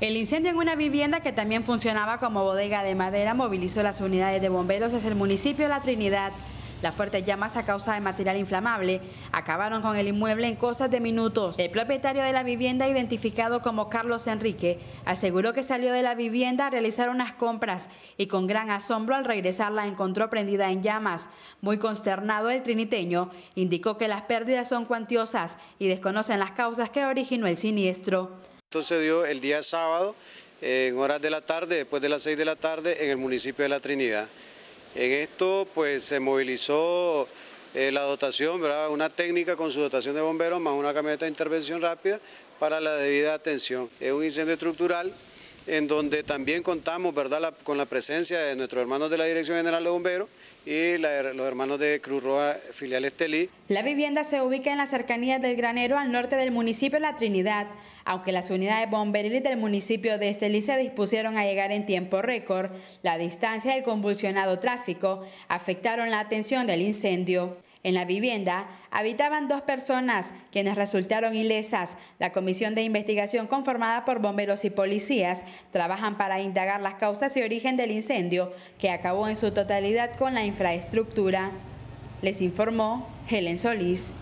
El incendio en una vivienda que también funcionaba como bodega de madera movilizó las unidades de bomberos desde el municipio de La Trinidad. Las fuertes llamas a causa de material inflamable acabaron con el inmueble en cosas de minutos. El propietario de la vivienda, identificado como Carlos Enrique, aseguró que salió de la vivienda a realizar unas compras y con gran asombro al regresar la encontró prendida en llamas. Muy consternado el triniteño, indicó que las pérdidas son cuantiosas y desconocen las causas que originó el siniestro. Esto se dio el día sábado, en horas de la tarde, después de las seis de la tarde, en el municipio de La Trinidad. En esto pues se movilizó eh, la dotación, ¿verdad? una técnica con su dotación de bomberos más una camioneta de intervención rápida para la debida atención. Es un incendio estructural en donde también contamos ¿verdad? con la presencia de nuestros hermanos de la Dirección General de Bomberos y los hermanos de Cruz Roja Filial Estelí. La vivienda se ubica en las cercanías del Granero al norte del municipio La Trinidad, aunque las unidades bomberiles del municipio de Estelí se dispusieron a llegar en tiempo récord, la distancia y el convulsionado tráfico afectaron la atención del incendio. En la vivienda habitaban dos personas, quienes resultaron ilesas. La comisión de investigación conformada por bomberos y policías trabajan para indagar las causas y origen del incendio, que acabó en su totalidad con la infraestructura. Les informó Helen Solís.